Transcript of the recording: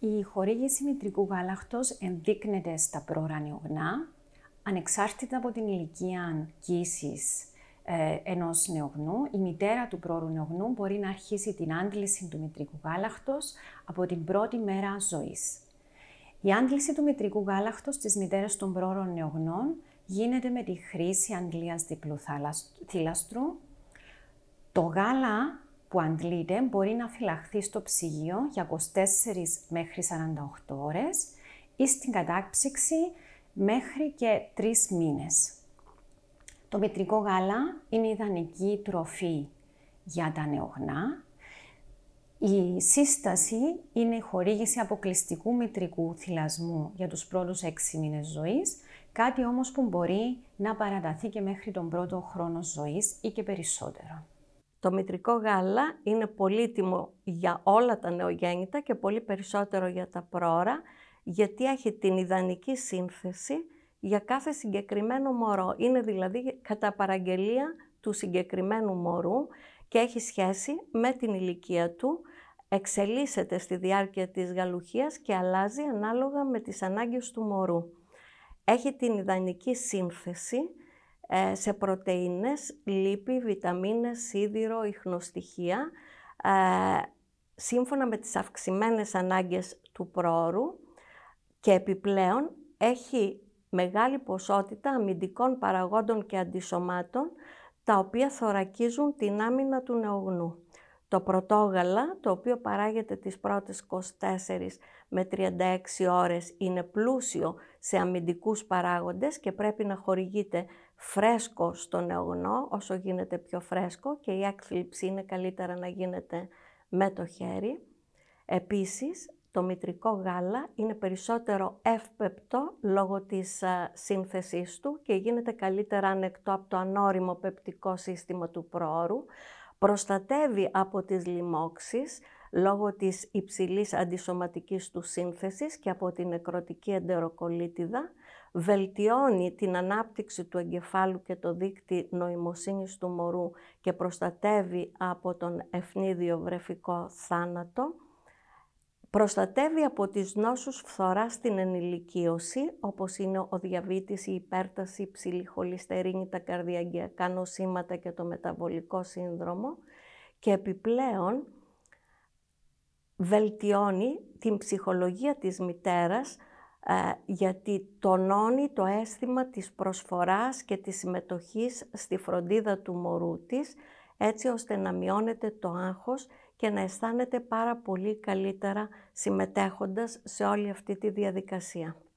Η χορήγηση μητρικού γάλακτος ενδείκνεται στα πρόωρα ογνά, ανεξάρτητα από την ηλικία κύσης ενό ενός νεογνού, η μητέρα του πρόωρου νεογνού μπορεί να αρχίσει την άντληση του μητρικού γάλακτος από την πρώτη μέρα ζωής. Η άντληση του μητρικού γάλακτος στις μητέρες των πρόωρων νεογνών γίνεται με τη χρήση αντλίας διπλού θύλαστρου. Το γάλα που αντλείται μπορεί να φυλαχθεί στο ψυγείο για 24 μέχρι 48 ώρες ή στην κατάψυξη μέχρι και 3 μήνες. Το μετρικό γάλα είναι ιδανική τροφή για τα νεογνά. Η σύσταση είναι η χορήγηση αποκλειστικού μητρικού θυλασμού για τους πρώτους 6 μήνες ζωής, κάτι όμως που μπορεί να παραταθεί και μέχρι τον πρώτο χρόνο ζωής ή και περισσότερο. Το μητρικό γάλα είναι πολύτιμο για όλα τα νεογέννητα και πολύ περισσότερο για τα πρόωρα, γιατί έχει την ιδανική σύνθεση για κάθε συγκεκριμένο μωρό. Είναι δηλαδή κατά παραγγελία του συγκεκριμένου μωρού και έχει σχέση με την ηλικία του, εξελίσσεται στη διάρκεια της γαλουχίας και αλλάζει ανάλογα με τις ανάγκες του μωρού. Έχει την ιδανική σύνθεση ε, σε πρωτεΐνες, λίπη, βιταμίνες, σίδηρο, ιχνοστοιχεία, ε, σύμφωνα με τις αυξημένες ανάγκες του πρόωρου και επιπλέον έχει μεγάλη ποσότητα αμυντικών παραγόντων και αντισωμάτων, τα οποία θωρακίζουν την άμυνα του νεογνού. Το πρωτόγαλα, το οποίο παράγεται τις πρώτες 24 με 36 ώρες, είναι πλούσιο σε αμυντικούς παράγοντες και πρέπει να χορηγείται φρέσκο στο νεογνώ, όσο γίνεται πιο φρέσκο και η έκφληψη είναι καλύτερα να γίνεται με το χέρι. Επίσης, το μητρικό γάλα είναι περισσότερο εύπεπτο λόγω της ε, σύνθεσής του και γίνεται καλύτερα ανεκτό από το ανώριμο πεπτικό σύστημα του προώρου. Προστατεύει από τις λοιμώξεις λόγω της υψηλής αντισωματικής του σύνθεσης και από την νεκρωτική εντεροκολίτιδα βελτιώνει την ανάπτυξη του εγκεφάλου και το δίκτυ νοημοσύνης του μωρού και προστατεύει από τον ευνίδιο βρεφικό θάνατο, προστατεύει από τις νόσους φθορά στην ενηλικίωση, όπως είναι ο διαβήτης, η υπέρταση, η ψηλή τα καρδιαγκιακά νοσήματα και το μεταβολικό σύνδρομο και επιπλέον βελτιώνει την ψυχολογία της μητέρας ε, γιατί τονώνει το αίσθημα της προσφοράς και της συμμετοχής στη φροντίδα του μωρού της, έτσι ώστε να μειώνεται το άγχος και να αισθάνεται πάρα πολύ καλύτερα συμμετέχοντας σε όλη αυτή τη διαδικασία.